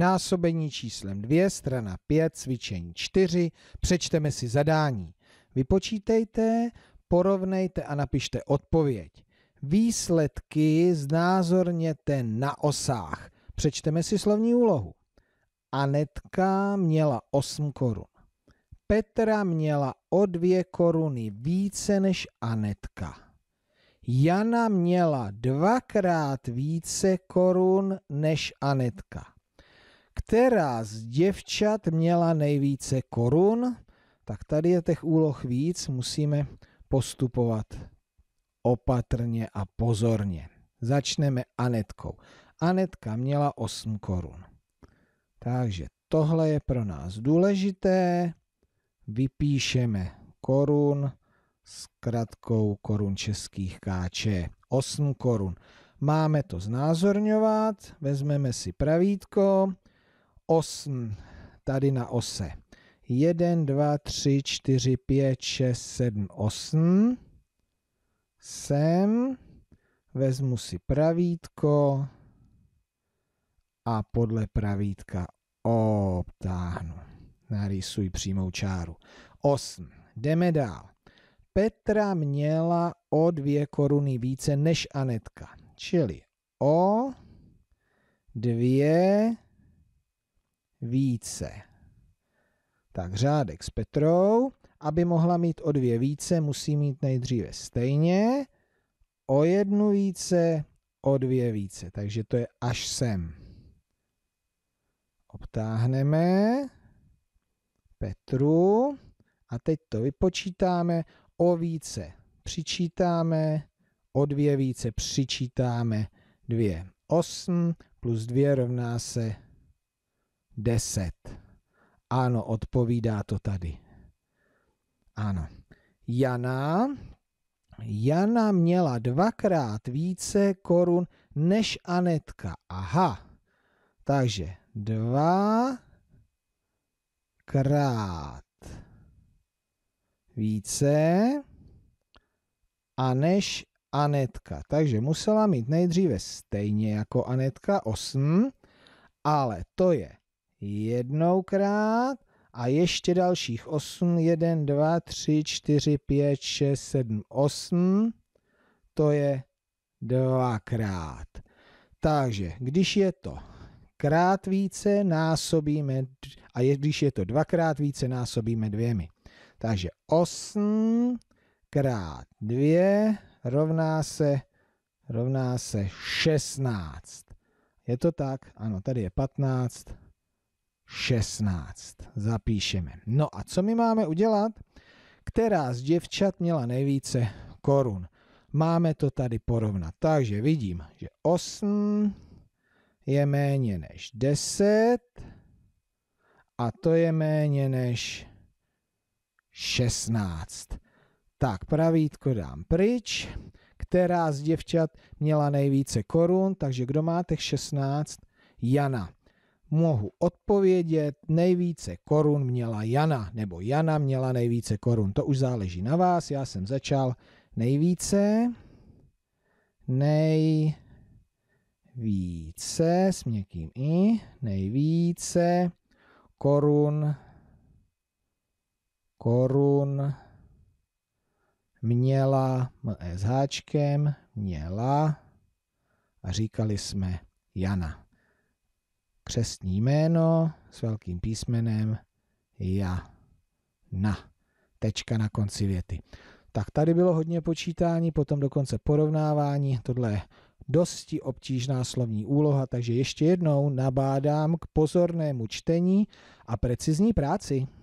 násobení číslem 2, strana 5, cvičení 4, přečteme si zadání. Vypočítejte, porovnejte a napište odpověď. Výsledky znázorněte na osách. Přečteme si slovní úlohu. Anetka měla 8 korun. Petra měla o 2 koruny více než Anetka. Jana měla dvakrát více korun než Anetka která z děvčat měla nejvíce korun, tak tady je těch úloh víc, musíme postupovat opatrně a pozorně. Začneme Anetkou. Anetka měla 8 korun. Takže tohle je pro nás důležité. Vypíšeme korun s kratkou korun českých káče. 8 korun. Máme to znázorňovat, vezmeme si pravítko, osm tady na ose. 1, 2, 3, 4, 5, 6, 7, 8. Sem. Vezmu si pravítko a podle pravítka obtáhnu. Narýsuji přímou čáru. 8. Jdeme dál. Petra měla o dvě koruny více než Anetka. Čili o dvě více. Tak řádek s Petrou. Aby mohla mít o dvě více, musí mít nejdříve stejně, o jednu více, o dvě více. Takže to je až sem. Obtáhneme Petru a teď to vypočítáme o více. Přičítáme o dvě více, přičítáme dvě. 8 plus 2 rovná se 10. Ano, odpovídá to tady. Ano. Jana, Jana měla dvakrát více korun než Anetka. Aha. Takže dva krát více a než Anetka. Takže musela mít nejdříve stejně jako Anetka 8, ale to je jednoukrát a ještě dalších 8, 1, 2, 3, 4, 5, 6, 7, 8, to je dvakrát. Takže když je to krát více, násobíme, a je, když je to dvakrát více, násobíme dvěmi. Takže 8 krát 2 rovná se, rovná se 16. Je to tak? Ano, tady je 15. 16. Zapíšeme. No a co my máme udělat? Která z děvčat měla nejvíce korun? Máme to tady porovnat. Takže vidím, že 8 je méně než 10 a to je méně než 16. Tak pravítko dám pryč. Která z děvčat měla nejvíce korun? Takže kdo má těch 16? Jana mohu odpovědět, nejvíce korun měla Jana, nebo Jana měla nejvíce korun. To už záleží na vás, já jsem začal nejvíce, nejvíce, s měkkým i, nejvíce korun, korun měla, m s háčkem, měla a říkali jsme Jana křesní jméno s velkým písmenem Já na. Tečka na konci věty. Tak tady bylo hodně počítání, potom dokonce porovnávání. Tohle je dosti obtížná slovní úloha, takže ještě jednou nabádám k pozornému čtení a precizní práci.